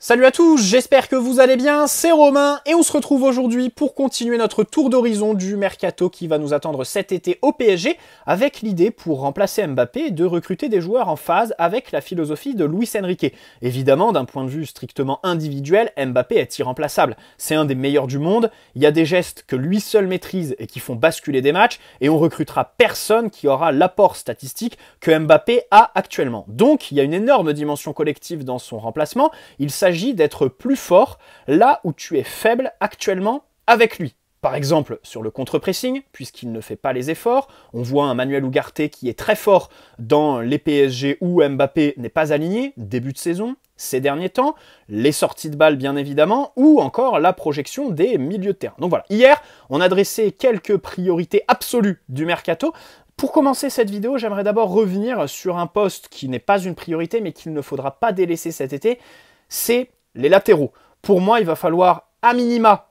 Salut à tous, j'espère que vous allez bien, c'est Romain et on se retrouve aujourd'hui pour continuer notre tour d'horizon du mercato qui va nous attendre cet été au PSG avec l'idée pour remplacer Mbappé de recruter des joueurs en phase avec la philosophie de Luis Enrique. Évidemment, d'un point de vue strictement individuel, Mbappé est irremplaçable. C'est un des meilleurs du monde, il y a des gestes que lui seul maîtrise et qui font basculer des matchs et on recrutera personne qui aura l'apport statistique que Mbappé a actuellement. Donc, il y a une énorme dimension collective dans son remplacement. Il s'agit d'être plus fort là où tu es faible actuellement avec lui. Par exemple, sur le contre-pressing, puisqu'il ne fait pas les efforts, on voit un Manuel Ugarte qui est très fort dans les PSG où Mbappé n'est pas aligné, début de saison, ces derniers temps, les sorties de balles bien évidemment, ou encore la projection des milieux de terrain. Donc voilà, hier, on a dressé quelques priorités absolues du mercato, pour commencer cette vidéo, j'aimerais d'abord revenir sur un poste qui n'est pas une priorité, mais qu'il ne faudra pas délaisser cet été, c'est les latéraux. Pour moi, il va falloir à minima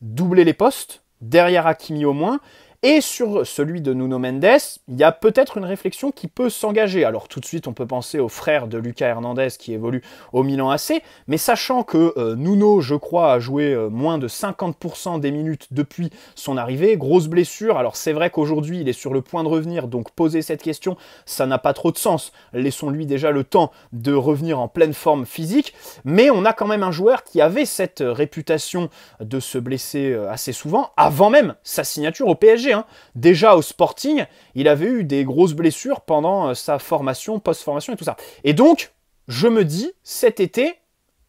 doubler les postes, derrière Hakimi au moins, et sur celui de Nuno Mendes, il y a peut-être une réflexion qui peut s'engager. Alors tout de suite, on peut penser au frère de Lucas Hernandez qui évolue au Milan AC, mais sachant que euh, Nuno, je crois, a joué euh, moins de 50% des minutes depuis son arrivée, grosse blessure. Alors c'est vrai qu'aujourd'hui, il est sur le point de revenir, donc poser cette question, ça n'a pas trop de sens. Laissons-lui déjà le temps de revenir en pleine forme physique, mais on a quand même un joueur qui avait cette euh, réputation de se blesser assez souvent avant même sa signature au PSG. Hein. Déjà au Sporting, il avait eu des grosses blessures pendant euh, sa formation, post-formation et tout ça. Et donc, je me dis, cet été,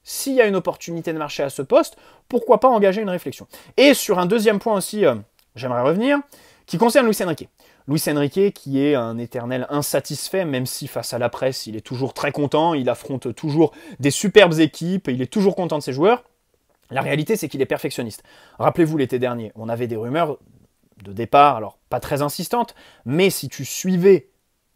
s'il y a une opportunité de marcher à ce poste, pourquoi pas engager une réflexion Et sur un deuxième point aussi, euh, j'aimerais revenir, qui concerne Luis Enrique. Luis Enrique qui est un éternel insatisfait, même si face à la presse, il est toujours très content, il affronte toujours des superbes équipes, il est toujours content de ses joueurs. La réalité, c'est qu'il est perfectionniste. Rappelez-vous l'été dernier, on avait des rumeurs de départ, alors pas très insistante, mais si tu suivais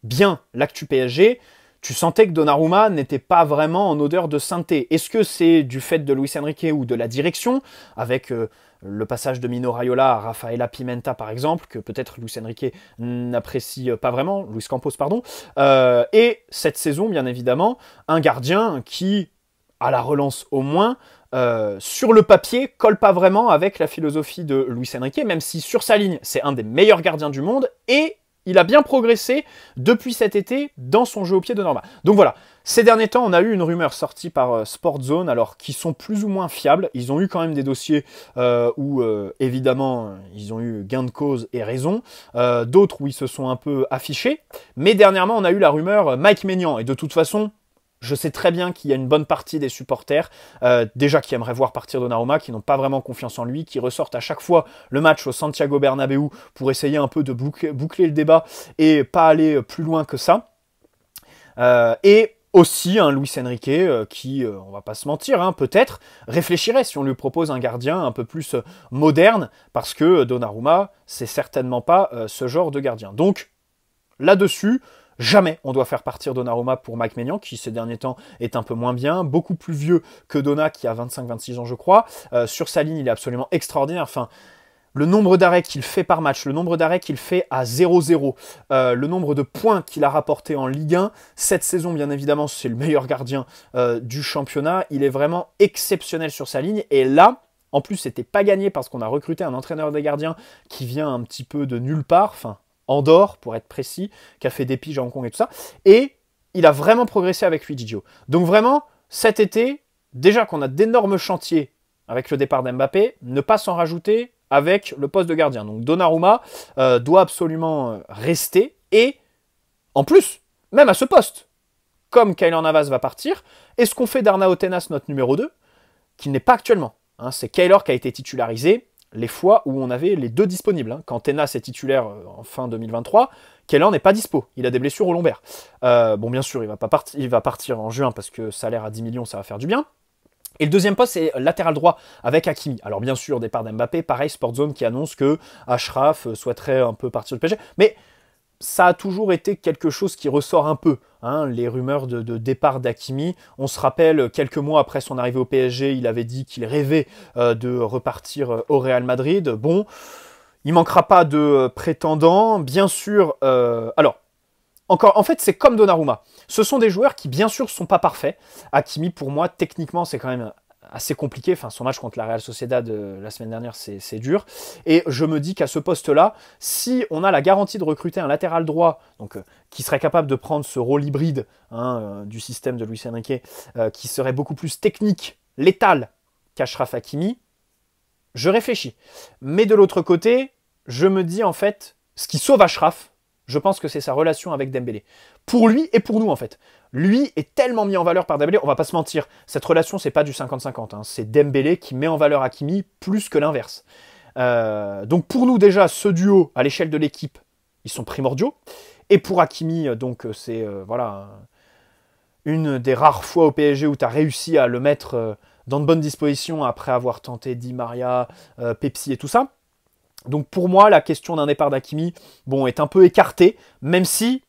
bien l'actu PSG, tu sentais que Donnarumma n'était pas vraiment en odeur de sainteté. Est-ce que c'est du fait de Luis Enrique ou de la direction, avec euh, le passage de Mino Raiola à Rafaela Pimenta par exemple, que peut-être Luis Enrique n'apprécie euh, pas vraiment, Luis Campos pardon, euh, et cette saison bien évidemment, un gardien qui, à la relance au moins, euh, sur le papier, colle pas vraiment avec la philosophie de Louis Enrique, même si sur sa ligne, c'est un des meilleurs gardiens du monde, et il a bien progressé depuis cet été dans son jeu au pied de Norma. Donc voilà, ces derniers temps, on a eu une rumeur sortie par euh, Sportzone, alors qui sont plus ou moins fiables. Ils ont eu quand même des dossiers euh, où, évidemment, ils ont eu gain de cause et raison. D'autres où ils se sont un peu affichés. Mais dernièrement, on a eu la rumeur Mike Maignan. Et de toute façon, je sais très bien qu'il y a une bonne partie des supporters, euh, déjà qui aimeraient voir partir Donnarumma, qui n'ont pas vraiment confiance en lui, qui ressortent à chaque fois le match au Santiago Bernabeu pour essayer un peu de boucler, le débat et pas aller plus loin que ça. Euh, et aussi un Luis Enrique euh, qui, on va pas se mentir, hein, peut-être réfléchirait si on lui propose un gardien un peu plus moderne, parce que Donnarumma, c'est certainement pas ce genre de gardien. Donc, là-dessus, Jamais on doit faire partir Donnarumma pour Mike Maignan, qui ces derniers temps est un peu moins bien, beaucoup plus vieux que Dona qui a 25-26 ans, je crois. Euh, sur sa ligne, il est absolument extraordinaire. Enfin, le nombre d'arrêts qu'il fait par match, le nombre d'arrêts qu'il fait à 0-0, euh, le nombre de points qu'il a rapporté en Ligue 1, cette saison bien évidemment c'est le meilleur gardien euh, du championnat, il est vraiment exceptionnel sur sa ligne et là, en plus c'était pas gagné parce qu'on a recruté un entraîneur des gardiens qui vient un petit peu de nulle part, enfin Andorre, pour être précis, qui a fait des piges à Hong Kong et tout ça. Et il a vraiment progressé avec Luigi Donc vraiment, cet été, déjà qu'on a d'énormes chantiers avec le départ d'Mbappé, ne pas s'en rajouter avec le poste de gardien. Donc Donnarumma euh, doit absolument euh, rester. Et en plus, même à ce poste, comme Kylian Navas va partir, est-ce qu'on fait d'Arnaud Tenas notre numéro 2 Qu'il n'est pas actuellement. Hein, c'est Kaylor qui a été titularisé les fois où on avait les deux disponibles. Hein. Quand Tenas est titulaire euh, en fin 2023, Kellan n'est pas dispo. Il a des blessures au lombaire. Euh, bon, bien sûr, il va, pas il va partir en juin parce que salaire à 10 millions, ça va faire du bien. Et le deuxième poste, c'est latéral droit avec Akimi. Alors bien sûr, départ d'Mbappé, pareil, Zone qui annonce que Ashraf euh, souhaiterait un peu partir de PSG. Mais ça a toujours été quelque chose qui ressort un peu, hein, les rumeurs de, départ d'Akimi. On se rappelle, quelques mois après son arrivée au PSG, il avait dit qu'il rêvait euh, de repartir euh, au Real Madrid. Bon, il manquera pas de euh, prétendants, bien sûr. alors, encore, en fait, c'est comme Donnarumma. Ce sont des joueurs qui, bien sûr, sont pas parfaits. Akimi, pour moi, techniquement, c'est quand même assez compliqué. Enfin, son match contre la Real Sociedad de euh, la semaine dernière, c'est dur. Et je me dis qu'à ce poste-là, si on a la garantie de recruter un latéral droit, donc euh, qui serait capable de prendre ce rôle hybride hein, euh, du système de Luis Enrique, qui serait beaucoup plus technique, létal qu'Ashraf Hakimi, je réfléchis. Mais de l'autre côté, je me dis en fait, ce qui sauve Ashraf, je pense que c'est sa relation avec Dembélé. Pour lui et pour nous, en fait. Lui est tellement mis en valeur par Dembélé, on va pas se mentir. Cette relation, c'est pas du 50-50. Hein. C'est Dembélé qui met en valeur Hakimi plus que l'inverse. Euh, donc pour nous, déjà, ce duo, à l'échelle de l'équipe, ils sont primordiaux. Et pour Hakimi, donc, euh, c'est... Euh, voilà... Une des rares fois au PSG où tu as réussi à le mettre... dans de bonnes dispositions après avoir tenté Di Maria, Pepsi et tout ça. Donc pour moi, la question d'un départ d'Akimi bon, est un peu écartée, même si,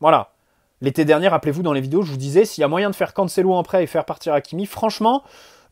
voilà, l'été dernier, rappelez-vous, dans les vidéos, je vous disais, s'il y a moyen de faire Cancelo en prêt et faire partir Akimi, franchement,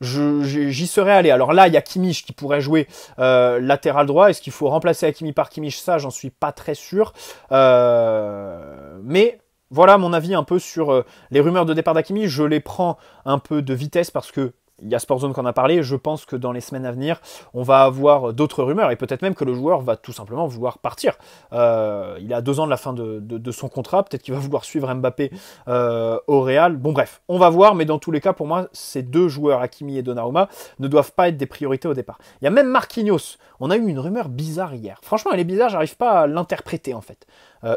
j'y serais allé. Alors là, il y a Kimich qui pourrait jouer euh, latéral droit. Est-ce qu'il faut remplacer Akimi par Kimich Ça, j'en suis pas très sûr. Euh, mais voilà mon avis un peu sur euh, les rumeurs de départ d'Akimi. Je les prends un peu de vitesse parce que il y a Sportzone qu'on a parlé, je pense que dans les semaines à venir, on va avoir d'autres rumeurs et peut-être même que le joueur va tout simplement vouloir partir. Euh, il a deux ans de la fin de, son contrat, peut-être qu'il va vouloir suivre Mbappé euh, au Real. Bon bref, on va voir, mais dans tous les cas, pour moi, ces deux joueurs, Hakimi et Donnarumma, ne doivent pas être des priorités au départ. Il y a même Marquinhos, on a eu une rumeur bizarre hier. Franchement, elle est bizarre, j'arrive pas à l'interpréter en fait.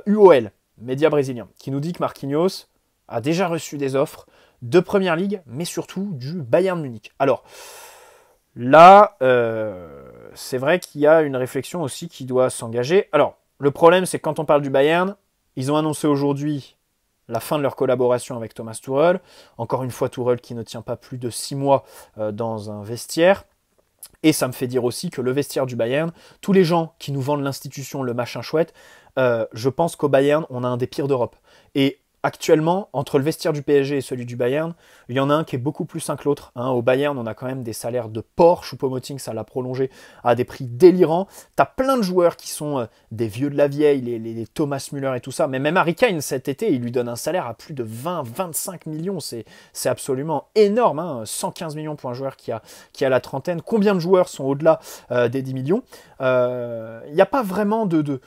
UOL, euh, média brésilien, qui nous dit que Marquinhos a déjà reçu des offres de Première Ligue, mais surtout du Bayern Munich. Alors, là, euh, c'est vrai qu'il y a une réflexion aussi qui doit s'engager. Alors, le problème, c'est quand on parle du Bayern, ils ont annoncé aujourd'hui la fin de leur collaboration avec Thomas Tuchel. Encore une fois, Tuchel qui ne tient pas plus de six mois euh, dans un vestiaire. Et ça me fait dire aussi que le vestiaire du Bayern, tous les gens qui nous vendent l'institution, le machin chouette, euh, je pense qu'au Bayern, on a un des pires d'Europe. Et actuellement, entre le vestiaire du PSG et celui du Bayern, il y en a un qui est beaucoup plus sain que l'autre. Hein. Au Bayern, on a quand même des salaires de Porsche ou moting ça l'a prolongé à des prix délirants. T'as plein de joueurs qui sont euh, des vieux de la vieille, les, Thomas Müller et tout ça. Mais même Harry Kane, cet été, il lui donne un salaire à plus de 20-25 millions. C'est absolument énorme. 115 hein. millions pour un joueur qui a, qui la trentaine. Combien de joueurs sont au-delà euh, des 10 millions euh, Il n'y a pas vraiment de, de,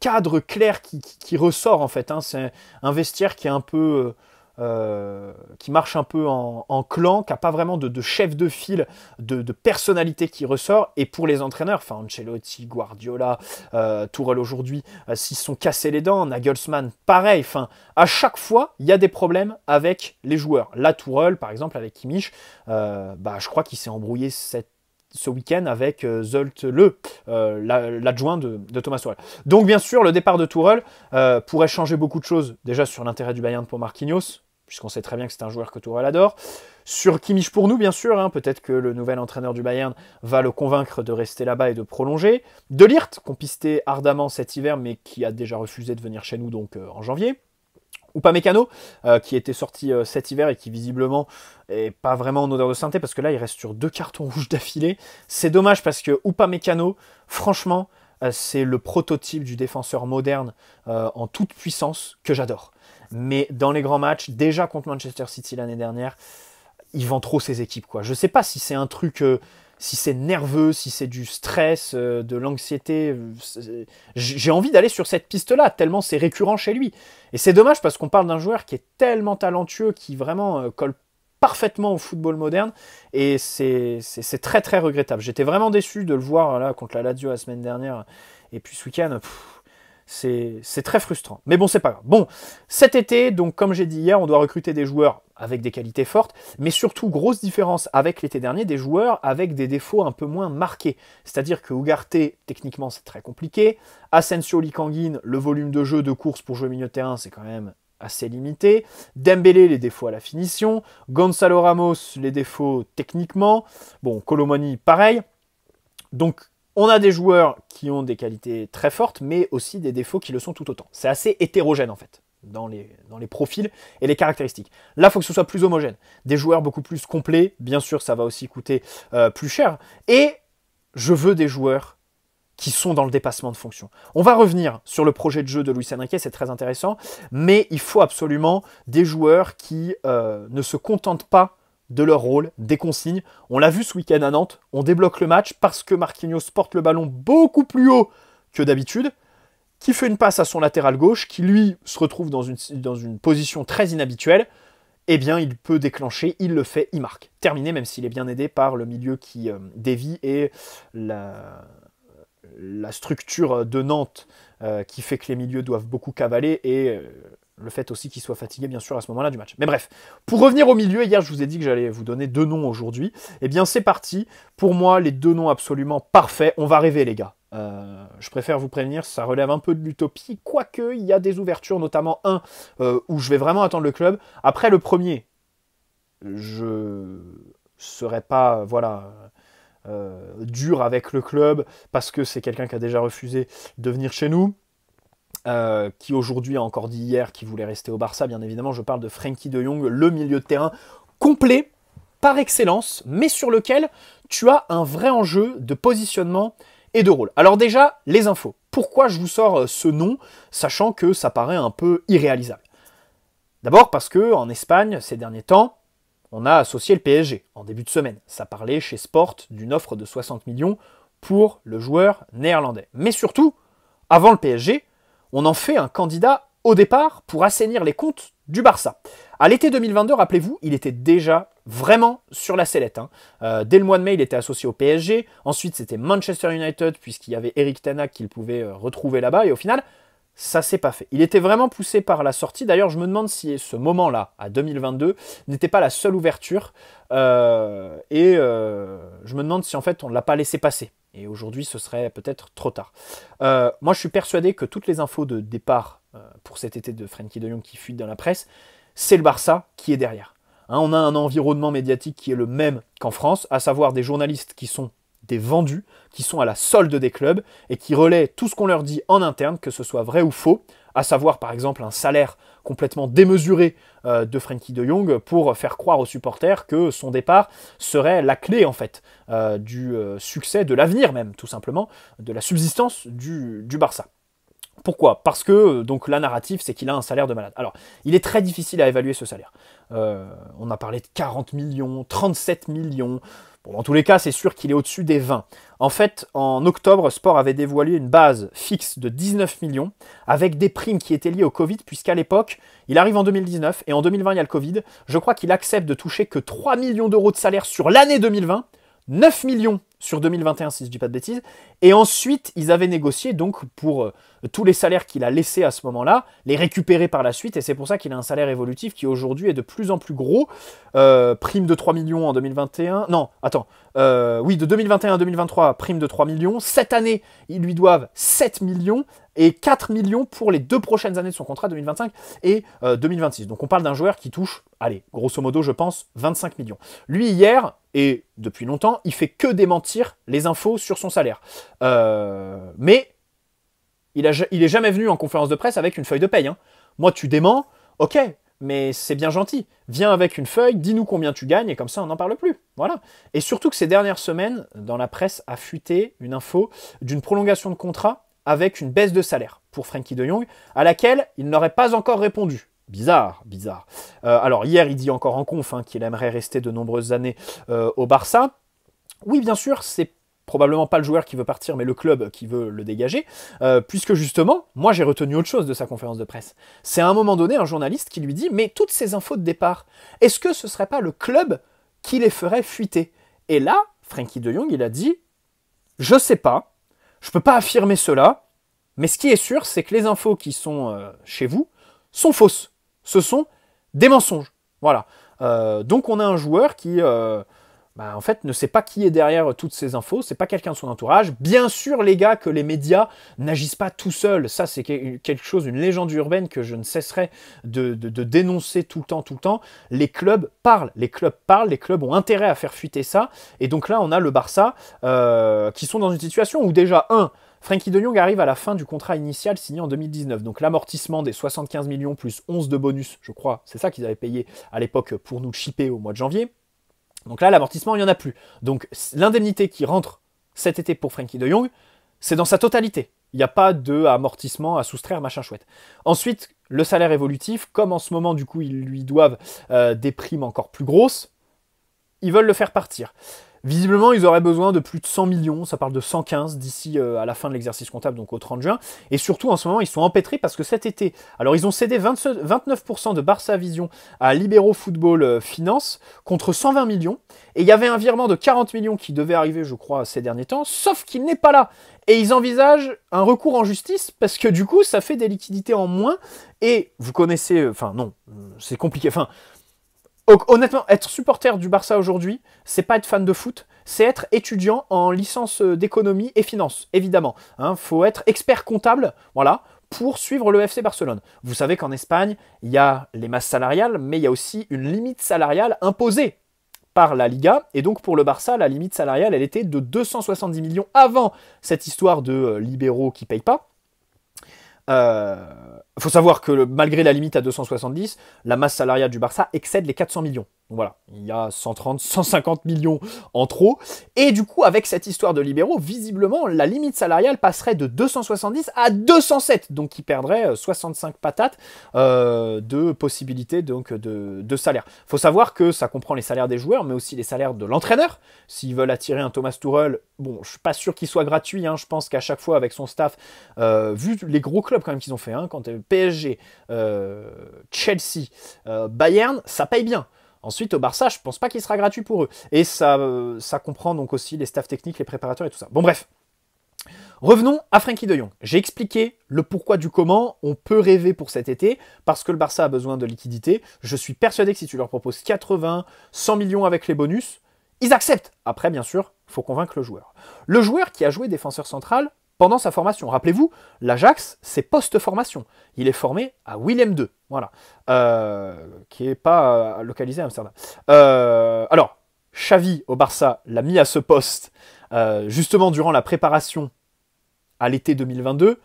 cadre clair qui, ressort, en fait. Hein. C'est un vestiaire qui est un peu. Euh, euh, qui marche un peu en, clan, qui n'a pas vraiment de, chef de file, de, personnalité qui ressort. Et pour les entraîneurs, enfin Ancelotti, Guardiola, euh, Tourelle aujourd'hui, euh, s'ils s'ils sont cassés les dents, Nagelsmann, pareil. Enfin, à chaque fois, il y a des problèmes avec les joueurs. La Tourelle, par exemple, avec Kimmich, bah, je crois qu'il s'est embrouillé cette ce week-end avec euh, Zolt Le, euh, l'adjoint de, Thomas Tuchel. Donc bien sûr, le départ de Tuchel euh, pourrait changer beaucoup de choses. Déjà sur l'intérêt du Bayern pour Marquinhos, puisqu'on sait très bien que c'est un joueur que Tuchel adore. Sur Kimmich pour nous, bien sûr. Hein, peut-être que le nouvel entraîneur du Bayern va le convaincre de rester là-bas et de prolonger. De Lirt, qu'on pistait ardemment cet hiver, mais qui a déjà refusé de venir chez nous donc en janvier ou pas Mécano, euh, qui était sorti euh, cet hiver et qui visiblement est pas vraiment en odeur de synthé parce que là il reste sur deux cartons rouges d'affilée. C'est dommage parce que ou pas Mécano, franchement, euh, c'est le prototype du défenseur moderne en toute puissance que j'adore. Mais dans les grands matchs, déjà contre Manchester City l'année dernière, il vend trop ses équipes quoi. Je sais pas si c'est un truc si c'est nerveux, si c'est du stress, euh, de l'anxiété, euh, j'ai envie d'aller sur cette piste-là, tellement c'est récurrent chez lui. Et c'est dommage parce qu'on parle d'un joueur qui est tellement talentueux, qui vraiment euh, colle parfaitement au football moderne, et c'est très très regrettable. J'étais vraiment déçu de le voir là contre la Lazio la semaine dernière, et puis ce week-end, c'est très frustrant. Mais bon, c'est pas grave. Bon, cet été, donc comme j'ai dit hier, on doit recruter des joueurs avec des qualités fortes, mais surtout, grosse différence avec l'été dernier, des joueurs avec des défauts un peu moins marqués. C'est-à-dire que Ugarte, techniquement, c'est très compliqué. Asensio Likanguin, le volume de jeu de course pour jouer milieu de terrain, c'est quand même assez limité. Dembélé, les défauts à la finition. Gonzalo Ramos, les défauts techniquement. Bon, Colomani, pareil. Donc, on a des joueurs qui ont des qualités très fortes, mais aussi des défauts qui le sont tout autant. C'est assez hétérogène en fait. Dans les, dans les, profils et les caractéristiques. Là, il faut que ce soit plus homogène. Des joueurs beaucoup plus complets, bien sûr, ça va aussi coûter euh, plus cher. Et je veux des joueurs qui sont dans le dépassement de fonction. On va revenir sur le projet de jeu de louis Enrique, c'est très intéressant, mais il faut absolument des joueurs qui euh, ne se contentent pas de leur rôle, des consignes. On l'a vu ce week-end à Nantes, on débloque le match parce que Marquinhos porte le ballon beaucoup plus haut que d'habitude, qui fait une passe à son latéral gauche, qui lui se retrouve dans une, dans une position très inhabituelle. Eh bien, il peut déclencher, il le fait, il marque. Terminé, même s'il est bien aidé par le milieu qui euh, dévie et la, la structure de Nantes euh, qui fait que les milieux doivent beaucoup cavaler et euh, le fait aussi qu'il soit fatigué, bien sûr, à ce moment-là du match. Mais bref, pour revenir au milieu, hier, je vous ai dit que j'allais vous donner deux noms aujourd'hui. Eh bien, c'est parti. Pour moi, les deux noms absolument parfaits. On va rêver, les gars. Euh, je préfère vous prévenir, ça relève un peu de l'utopie, quoique il y a des ouvertures, notamment un euh, où je vais vraiment attendre le club. Après le premier, je serai pas, voilà, euh, dur avec le club parce que c'est quelqu'un qui a déjà refusé de venir chez nous. Euh, qui aujourd'hui a encore dit hier qu'il voulait rester au Barça, bien évidemment, je parle de Frankie de Jong, le milieu de terrain complet, par excellence, mais sur lequel tu as un vrai enjeu de positionnement et de rôle. Alors déjà, les infos. Pourquoi je vous sors euh, ce nom, sachant que ça paraît un peu irréalisable D'abord parce que Espagne, ces derniers temps, on a associé le PSG en début de semaine. Ça parlait chez Sport d'une offre de 60 millions pour le joueur néerlandais. Mais surtout, avant le PSG, on en fait un candidat au départ pour assainir les comptes du Barça. À l'été 2022, rappelez-vous, il était déjà vraiment sur la sellette. Hein. Euh, dès le mois de mai, il était associé au PSG. Ensuite, c'était Manchester United, puisqu'il y avait Eric Tanak qu'il pouvait euh, retrouver là-bas. Et au final, ça s'est pas fait. Il était vraiment poussé par la sortie. D'ailleurs, je me demande si ce moment-là, à 2022, n'était pas la seule ouverture. Euh, et euh, je me demande si en fait on ne l'a pas laissé passer. Et aujourd'hui, ce serait peut-être trop tard. Euh, moi, je suis persuadé que toutes les infos de départ pour cet été de Frenkie de Jong qui fuit dans la presse, c'est le Barça qui est derrière. Hein, on a un environnement médiatique qui est le même qu'en France, à savoir des journalistes qui sont vendus qui sont à la solde des clubs et qui relaient tout ce qu'on leur dit en interne, que ce soit vrai ou faux, à savoir par exemple un salaire complètement démesuré euh, de Frankie de Jong pour faire croire aux supporters que son départ serait la clé en fait euh, du euh, succès, de l'avenir même tout simplement, de la subsistance du, Barça. Pourquoi Parce que donc la narrative, c'est qu'il a un salaire de malade. Alors, il est très difficile à évaluer ce salaire. on a parlé de 40 millions, 37 millions, Bon, dans tous les cas, c'est sûr qu'il est au-dessus des 20. En fait, en octobre, Sport avait dévoilé une base fixe de 19 millions, avec des primes qui étaient liées au Covid, puisqu'à l'époque, il arrive en 2019, et en 2020, il y a le Covid. Je crois qu'il accepte de toucher que 3 millions d'euros de salaire sur l'année 2020, 9 millions sur 2021 si je dis pas de bêtises. Et ensuite, ils avaient négocié donc pour euh, tous les salaires qu'il a laissés à ce moment-là, les récupérer par la suite. Et c'est pour ça qu'il a un salaire évolutif qui aujourd'hui est de plus en plus gros. Euh, prime de 3 millions en 2021. Non, attends. Euh, oui, de 2021 à 2023, prime de 3 millions. Cette année, ils lui doivent 7 millions et 4 millions pour les deux prochaines années de son contrat 2025 et 2026. Donc on parle d'un joueur qui touche, allez, grosso modo, je pense, 25 millions. Lui, hier, et depuis longtemps, il fait que démentir les infos sur son salaire. Euh, mais il, a, est jamais venu en conférence de presse avec une feuille de paye. Hein. Moi, tu démens, ok, mais c'est bien gentil. Viens avec une feuille, dis-nous combien tu gagnes, et comme ça, on n'en parle plus. Voilà. Et surtout que ces dernières semaines, dans la presse, a fuité une info d'une prolongation de contrat avec une baisse de salaire pour Frankie de Jong, à laquelle il n'aurait pas encore répondu. Bizarre, bizarre. Euh, alors hier, il dit encore en conf hein, qu'il aimerait rester de nombreuses années euh, au Barça. Oui, bien sûr, c'est probablement pas le joueur qui veut partir, mais le club qui veut le dégager, euh, puisque justement, moi j'ai retenu autre chose de sa conférence de presse. C'est à un moment donné un journaliste qui lui dit, mais toutes ces infos de départ, est-ce que ce serait pas le club qui les ferait fuiter Et là, Frankie de Jong, il a dit, je sais pas, je peux pas affirmer cela, mais ce qui est sûr, c'est que les infos qui sont euh, chez vous sont fausses. Ce sont des mensonges. Voilà. Euh, donc on a un joueur qui bah, en fait, ne sait pas qui est derrière euh, toutes ces infos, c'est pas quelqu'un de son entourage. Bien sûr, les gars, que les médias n'agissent pas tout seuls. Ça, c'est quelque chose, une légende urbaine que je ne cesserai de, dénoncer tout le temps, tout le temps. Les clubs parlent, les clubs parlent, les clubs ont intérêt à faire fuiter ça. Et donc là, on a le Barça euh, qui sont dans une situation où déjà, un, Frankie de Jong arrive à la fin du contrat initial signé en 2019. Donc l'amortissement des 75 millions plus 11 de bonus, je crois, c'est ça qu'ils avaient payé à l'époque pour nous chipper au mois de janvier. Donc là, l'amortissement, il n'y en a plus. Donc l'indemnité qui rentre cet été pour Frankie de Jong, c'est dans sa totalité. Il n'y a pas de amortissement à soustraire, machin chouette. Ensuite, le salaire évolutif, comme en ce moment, du coup, ils lui doivent euh, des primes encore plus grosses, ils veulent le faire partir. Visiblement, ils auraient besoin de plus de 100 millions, ça parle de 115 d'ici euh, à la fin de l'exercice comptable, donc au 30 juin. Et surtout, en ce moment, ils sont empêtrés parce que cet été, alors ils ont cédé 29% de Barça Vision à Libero Football euh, Finance contre 120 millions. Et il y avait un virement de 40 millions qui devait arriver, je crois, ces derniers temps, sauf qu'il n'est pas là. Et ils envisagent un recours en justice parce que du coup, ça fait des liquidités en moins. Et vous connaissez, euh, enfin non, c'est compliqué, enfin honnêtement, être supporter du Barça aujourd'hui, c'est pas être fan de foot, c'est être étudiant en licence euh, d'économie et finance, évidemment. Il hein. faut être expert comptable, voilà, pour suivre le FC Barcelone. Vous savez qu'en Espagne, il y a les masses salariales, mais il y a aussi une limite salariale imposée par la Liga. Et donc pour le Barça, la limite salariale, elle était de 270 millions avant cette histoire de euh, libéraux qui payent pas il euh, faut savoir que malgré la limite à 270, la masse salariale du Barça excède les 400 millions. Voilà, il y a 130, 150 millions en trop. Et du coup, avec cette histoire de libéraux, visiblement, la limite salariale passerait de 270 à 207. Donc, il perdrait 65 euh, patates euh, de possibilités donc, de, salaire. salaire. Faut savoir que ça comprend les salaires des joueurs, mais aussi les salaires de l'entraîneur. S'ils veulent attirer un Thomas Tourel, bon, je suis pas sûr qu'il soit gratuit. Hein. Je pense qu'à chaque fois, avec son staff, euh, vu les gros clubs quand même qu'ils ont fait, hein, quand PSG, Chelsea, Bayern, ça paye bien. Ensuite, au Barça, je pense pas qu'il sera gratuit pour eux. Et euh, ça, comprend donc aussi les staffs techniques, les préparateurs et tout ça. Bon, bref. Revenons à Frankie de Jong. J'ai expliqué le pourquoi du comment. On peut rêver pour cet été parce que le Barça a besoin de liquidité. Je suis persuadé que si tu leur proposes 80, 100 millions avec les bonus, ils acceptent. Après, bien sûr, faut convaincre le joueur. Le joueur qui a joué défenseur central, pendant sa formation. Rappelez-vous, l'Ajax, c'est post-formation. Il est formé à Willem II, voilà, euh, qui n'est pas euh, localisé à Amsterdam. Euh, alors, Xavi au Barça l'a mis à ce poste justement durant la préparation à l'été 2022,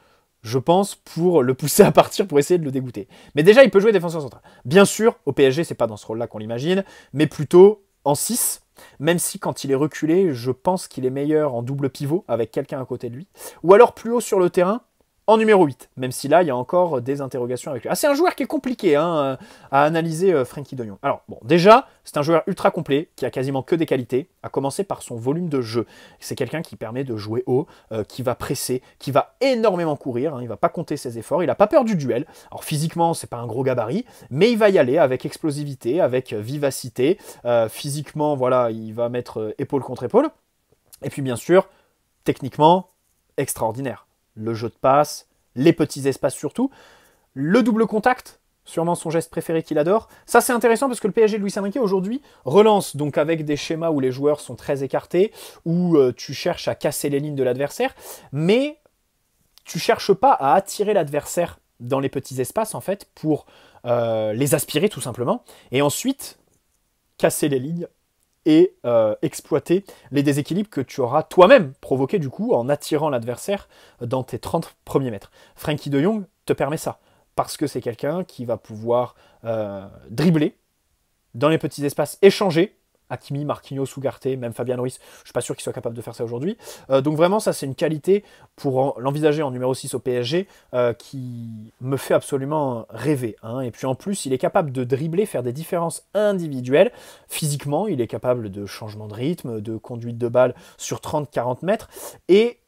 je pense, pour le pousser à partir, pour essayer de le dégoûter. Mais déjà, il peut jouer défenseur central. Bien sûr, au PSG, c'est pas dans ce rôle-là qu'on l'imagine, mais plutôt en 6, même si quand il est reculé, je pense qu'il est meilleur en double pivot avec quelqu'un à côté de lui. Ou alors plus haut sur le terrain, en numéro 8, même si là, il y a encore des interrogations avec lui. Ah, c'est un joueur qui est compliqué hein, euh, à analyser, euh, Frankie Doyon. Alors, bon, déjà, c'est un joueur ultra complet, qui a quasiment que des qualités, à commencer par son volume de jeu. C'est quelqu'un qui permet de jouer haut, euh, qui va presser, qui va énormément courir, hein. il ne va pas compter ses efforts, il n'a pas peur du duel. Alors, physiquement, c'est pas un gros gabarit, mais il va y aller avec explosivité, avec vivacité. physiquement, voilà, il va mettre épaule contre épaule. Et puis, bien sûr, techniquement, extraordinaire le jeu de passe, les petits espaces surtout. Le double contact, sûrement son geste préféré qu'il adore. Ça c'est intéressant parce que le PSG de saint Enrique aujourd'hui relance donc avec des schémas où les joueurs sont très écartés, où euh, tu cherches à casser les lignes de l'adversaire, mais tu cherches pas à attirer l'adversaire dans les petits espaces en fait pour euh, les aspirer tout simplement et ensuite casser les lignes et euh, exploiter les déséquilibres que tu auras toi-même provoqués du coup en attirant l'adversaire dans tes 30 premiers mètres. Frankie de Jong te permet ça, parce que c'est quelqu'un qui va pouvoir euh, dribbler dans les petits espaces, échanger, Hakimi, Marquinhos, Ugarte, même Fabian Ruiz, je suis pas sûr qu'il soit capable de faire ça aujourd'hui. Euh, donc vraiment, ça c'est une qualité pour l'envisager en numéro 6 au PSG euh, qui me fait absolument rêver. Hein. Et puis en plus, il est capable de dribbler, faire des différences individuelles. Physiquement, il est capable de changement de rythme, de conduite de balle sur 30-40 mètres. Et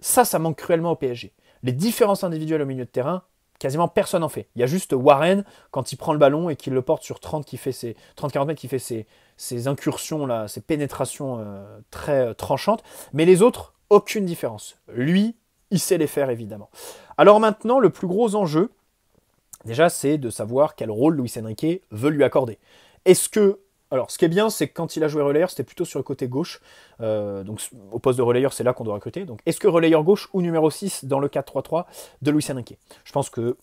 ça, ça manque cruellement au PSG. Les différences individuelles au milieu de terrain, quasiment personne n'en fait. Il y a juste Warren quand il prend le ballon et qu'il le porte sur 30 qui fait ses 30 40 mètres qui fait ses, ces incursions-là, ces pénétrations euh, très euh, tranchantes. Mais les autres, aucune différence. Lui, il sait les faire, évidemment. Alors maintenant, le plus gros enjeu, déjà, c'est de savoir quel rôle Luis Enrique veut lui accorder. Est-ce que alors, ce qui est bien, c'est que quand il a joué relayeur, c'était plutôt sur le côté gauche. Euh, donc, au poste de relayeur, c'est là qu'on doit recruter. Donc, est-ce que relayeur gauche ou numéro 6 dans le 4-3-3 de Luis Enrique Je pense que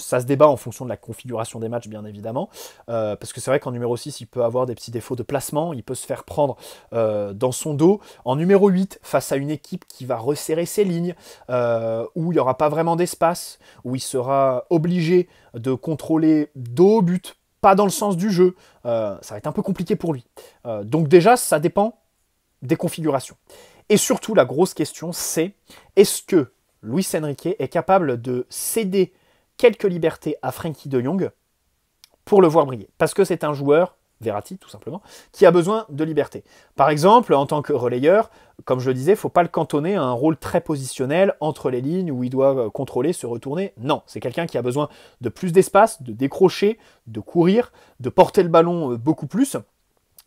ça se débat en fonction de la configuration des matchs, bien évidemment. Euh, parce que c'est vrai qu'en numéro 6, il peut avoir des petits défauts de placement, il peut se faire prendre euh, dans son dos. En numéro 8, face à une équipe qui va resserrer ses lignes, euh, où il n'y aura pas vraiment d'espace, où il sera obligé de contrôler dos au but, pas dans le sens du jeu, ça va être un peu compliqué pour lui. donc déjà, ça dépend des configurations. Et surtout, la grosse question, c'est est-ce que Luis Enrique est capable de céder quelques libertés à Frankie de Jong pour le voir briller. Parce que c'est un joueur, Verratti tout simplement, qui a besoin de liberté. Par exemple, en tant que relayeur, comme je le disais, il ne faut pas le cantonner à un rôle très positionnel entre les lignes où il doit euh, contrôler, se retourner. Non, c'est quelqu'un qui a besoin de plus d'espace, de décrocher, de courir, de porter le ballon euh, beaucoup plus.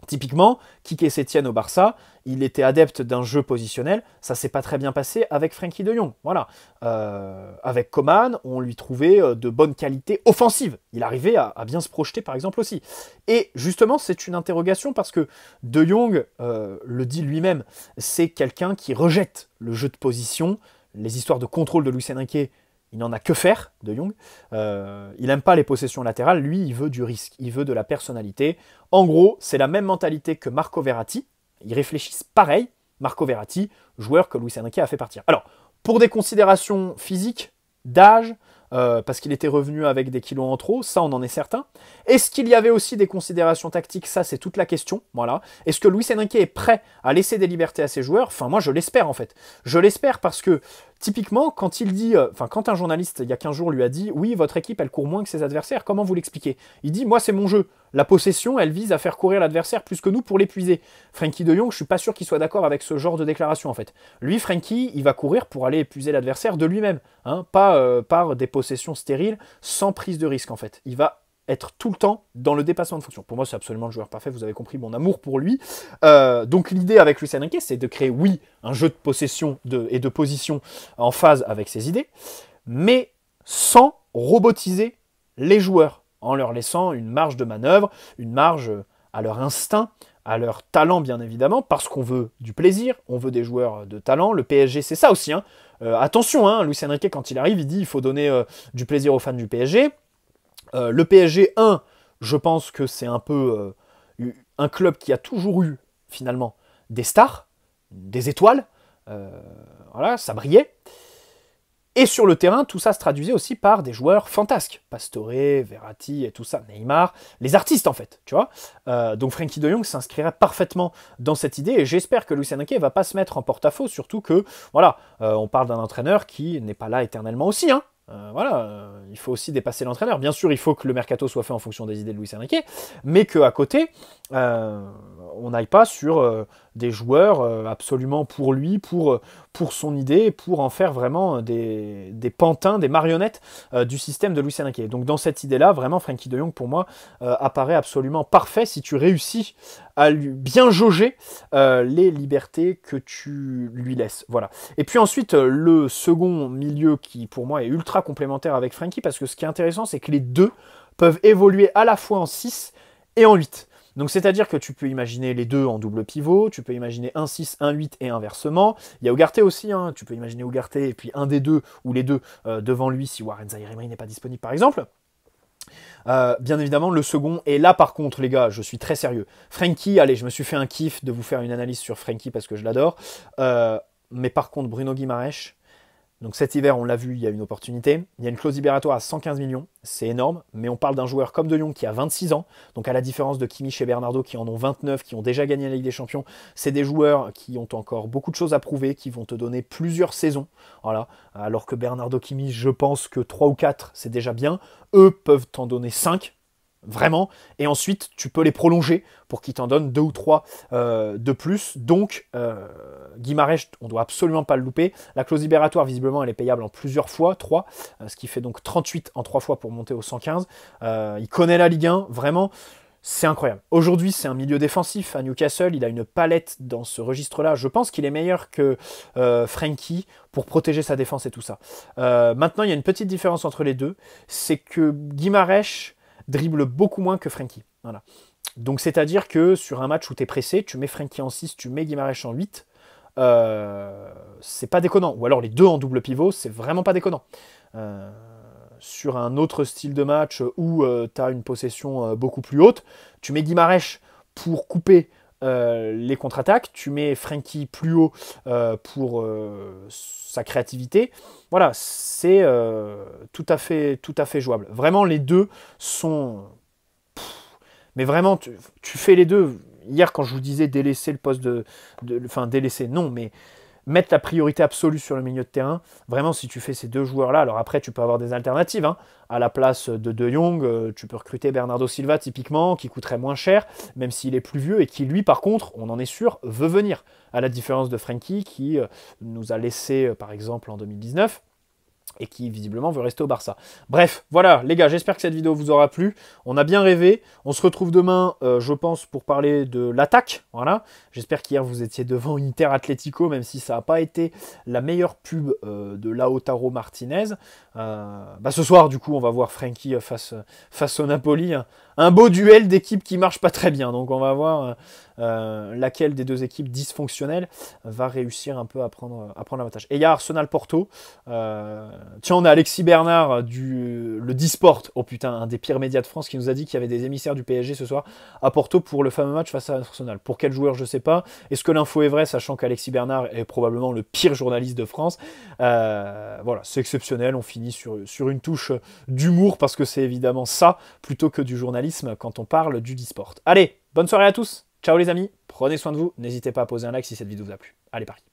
Typiquement, Kike Sétienne au Barça, il était adepte d'un jeu positionnel, ça s'est pas très bien passé avec Frankie de Jong. Voilà. Euh, avec Coman, on lui trouvait euh, de bonnes qualités offensives. Il arrivait à, bien se projeter, par exemple, aussi. Et justement, c'est une interrogation parce que de Jong euh, le dit lui-même, c'est quelqu'un qui rejette le jeu de position, les histoires de contrôle de Luis Enrique il n'en a que faire de Young. Euh, il n'aime pas les possessions latérales, lui il veut du risque, il veut de la personnalité. En gros, c'est la même mentalité que Marco Verratti, ils réfléchissent pareil, Marco Verratti, joueur que Luis Enrique a fait partir. Alors, pour des considérations physiques, d'âge, euh, parce qu'il était revenu avec des kilos en trop, ça on en est certain. Est-ce qu'il y avait aussi des considérations tactiques Ça c'est toute la question, voilà. Est-ce que Luis Enrique est prêt à laisser des libertés à ses joueurs Enfin moi je l'espère en fait. Je l'espère parce que Typiquement, quand il dit, euh, enfin, quand un journaliste, il y a 15 jours, lui a dit Oui, votre équipe, elle court moins que ses adversaires, comment vous l'expliquez Il dit Moi, c'est mon jeu. La possession, elle vise à faire courir l'adversaire plus que nous pour l'épuiser. Frankie de Jong, je suis pas sûr qu'il soit d'accord avec ce genre de déclaration, en fait. Lui, Frankie, il va courir pour aller épuiser l'adversaire de lui-même, hein, pas euh, par des possessions stériles, sans prise de risque, en fait. Il va être tout le temps dans le dépassement de fonction. Pour moi, c'est absolument le joueur parfait, vous avez compris mon amour pour lui. Euh, donc l'idée avec Lucien Enrique, c'est de créer, oui, un jeu de possession et de position en phase avec ses idées, mais sans robotiser les joueurs, en leur laissant une marge de manœuvre, une marge à leur instinct, à leur talent bien évidemment, parce qu'on veut du plaisir, on veut des joueurs de talent. Le PSG, c'est ça aussi. Hein. Euh, attention, hein, Lucien Luis quand il arrive, il dit il faut donner euh, du plaisir aux fans du PSG. Euh, le PSG 1, je pense que c'est un peu euh, un club qui a toujours eu finalement des stars, des étoiles, euh, voilà, ça brillait. Et sur le terrain, tout ça se traduisait aussi par des joueurs fantasques. Pastore, Verratti et tout ça, Neymar, les artistes en fait, tu vois. donc Frankie de Jong s'inscrirait parfaitement dans cette idée et j'espère que Luis Enrique va pas se mettre en porte-à-faux, surtout que, voilà, on parle d'un entraîneur qui n'est pas là éternellement aussi, hein. Euh, voilà, euh, il faut aussi dépasser l'entraîneur. Bien sûr, il faut que le mercato soit fait en fonction des idées de Luis Enrique, mais qu'à côté, euh, on n'aille pas sur des joueurs absolument pour lui, pour, pour son idée, pour en faire vraiment des, pantins, des marionnettes du système de Luis Enrique. Donc dans cette idée-là, vraiment, Frankie de Jong, pour moi, apparaît absolument parfait si tu réussis à lui bien jauger euh, les libertés que tu lui laisses. Voilà. Et puis ensuite, euh, le second milieu qui pour moi est ultra complémentaire avec Frankie, parce que ce qui est intéressant, c'est que les deux peuvent évoluer à la fois en 6 et en 8. Donc c'est-à-dire que tu peux imaginer les deux en double pivot, tu peux imaginer un 6 un 8 et inversement. Il y a Ugarte aussi, hein. tu peux imaginer Ugarte et puis un des deux ou les deux euh, devant lui si Warren Zairemri n'est pas disponible par exemple. Euh, bien évidemment, le second, est là par contre, les gars, je suis très sérieux. Frankie, allez, je me suis fait un kiff de vous faire une analyse sur Frankie parce que je l'adore. Euh, mais par contre, Bruno Guimaraes, donc cet hiver, on l'a vu, il y a une opportunité. Il y a une clause libératoire à 115 millions, c'est énorme, mais on parle d'un joueur comme De Jong qui a 26 ans, donc à la différence de Kimi chez Bernardo qui en ont 29, qui ont déjà gagné la Ligue des Champions, c'est des joueurs qui ont encore beaucoup de choses à prouver, qui vont te donner plusieurs saisons. Voilà, alors que Bernardo Kimi, je pense que 3 ou 4, c'est déjà bien. Eux peuvent t'en donner 5, vraiment. Et ensuite, tu peux les prolonger pour qu'ils t'en donnent deux ou trois euh, de plus. Donc, euh, on on doit absolument pas le louper. La clause libératoire, visiblement, elle est payable en plusieurs fois, 3, euh, ce qui fait donc 38 en 3 fois pour monter au 115. Euh, il connaît la Ligue 1, vraiment. C'est incroyable. Aujourd'hui, c'est un milieu défensif à Newcastle. Il a une palette dans ce registre-là. Je pense qu'il est meilleur que euh, Frankie pour protéger sa défense et tout ça. maintenant, il y a une petite différence entre les deux. C'est que Guimarèche dribble beaucoup moins que Frankie. Voilà. Donc c'est-à-dire que sur un match où tu es pressé, tu mets Frankie en 6, tu mets Guimarèche en 8, euh, c'est pas déconnant. Ou alors les deux en double pivot, c'est vraiment pas déconnant. Euh, sur un autre style de match où euh, t'as tu as une possession beaucoup plus haute, tu mets guimarèche pour couper euh, les contre-attaques, tu mets Frankie plus haut euh, pour euh, sa créativité. Voilà, c'est tout, à fait, tout à fait jouable. Vraiment, les deux sont... mais vraiment, tu, fais les deux. Hier, quand je vous disais délaisser le poste de... de enfin, délaisser, non, mais mettre la priorité absolue sur le milieu de terrain. Vraiment, si tu fais ces deux joueurs-là, alors après, tu peux avoir des alternatives. Hein. À la place de De Jong, euh, tu peux recruter Bernardo Silva typiquement, qui coûterait moins cher, même s'il est plus vieux et qui, lui, par contre, on en est sûr, veut venir. À la différence de Frankie, qui euh, nous a laissé, euh, par exemple, en 2019 et qui visiblement veut rester au Barça. Bref, voilà les gars, j'espère que cette vidéo vous aura plu. On a bien rêvé. On se retrouve demain, euh, je pense, pour parler de l'attaque. Voilà. J'espère qu'hier vous étiez devant Inter Atlético, même si ça n'a pas été la meilleure pub euh, de Lautaro Martinez. Euh, bah, ce soir, du coup, on va voir Frankie face, face au Napoli. Hein un beau duel d'équipes qui marche pas très bien. Donc on va voir euh, euh, laquelle des deux équipes dysfonctionnelles va réussir un peu à prendre, l'avantage. Et il y a Arsenal Porto. Euh, tiens, on a Alexis Bernard du le Disport. Oh putain, un des pires médias de France qui nous a dit qu'il y avait des émissaires du PSG ce soir à Porto pour le fameux match face à Arsenal. Pour quel joueur, je sais pas. Est-ce que l'info est vraie, sachant qu'Alexis Bernard est probablement le pire journaliste de France Voilà, c'est exceptionnel. On finit sur, sur une touche d'humour parce que c'est évidemment ça plutôt que du journalisme quand on parle du e-sport. Allez, bonne soirée à tous. Ciao les amis, prenez soin de vous. N'hésitez pas à poser un like si cette vidéo vous a plu. Allez, Paris.